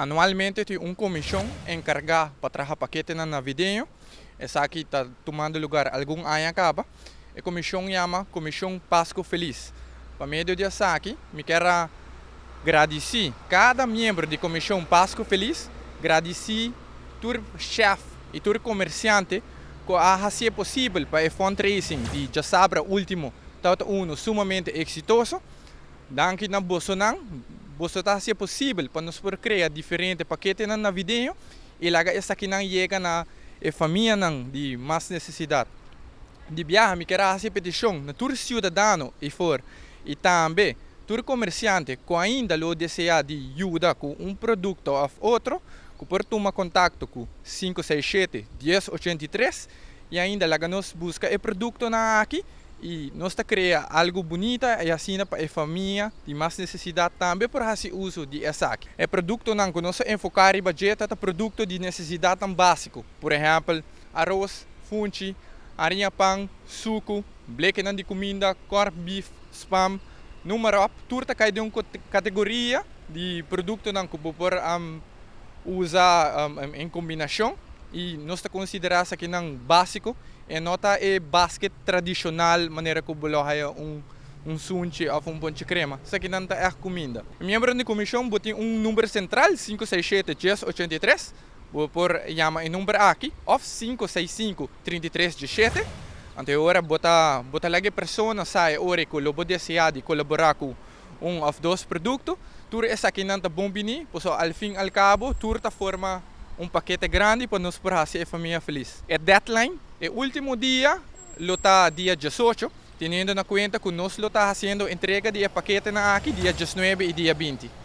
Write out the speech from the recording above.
Anualmente tem um comissão encarregada para trazer paquete na navideño. Essa aqui está tomando lugar algum ano acaba. A comissão chama Comissão Páscoa Feliz. Para meio de essa aqui, me quero agradecer cada membro da Comissão Páscoa Feliz, agradecer tur chefe e tur comerciante que a é possível para o fundraising de Jassabra último, tanto tá, tá, um sumamente exitoso. Danke na Bolsonaro. Você está se é possível para nos por criar diferentes paquetes na, na e lá essa que não chega na é família não, de mais necessidade. De viagem, me quero fazer é petição na todo cidadão e for e também todo comerciante que ainda lo deseja de ajuda com um produto ou outro, que por tomar contato com 567 1083 e ainda lá nós busca o é produto na aqui e nós cria algo bonita e assim para a família de mais necessidade também para esse uso de aqui. É produto que nós enfocar e budget é produto de necessidade básico. Por exemplo, arroz, funchi, farinha pão, suco, bleque de comida, corp beef, spam, número up, tudo cai de uma categoria de produto que por um, usar um, em combinação e nós consideramos que não básico e nota é basket tradicional, maneira que o é um um sunche ou um ponte crema. Isso aqui não é a comida. Membro da comissão botem um número central, 567-1083. Vou por o número aqui, of 565-3317. Então agora bota, bota lá pessoa sai ore que eu vou desejar de colaborar com um ou dois produtos. Tudo isso aqui não é bom, porque ao fim e ao cabo, tudo está forma um paquete grande para nos fazer a família feliz. É deadline, é último dia, lutar dia 18, tendo na conta que nós estamos fazendo entrega de paquete na aqui dia 19 e dia 20.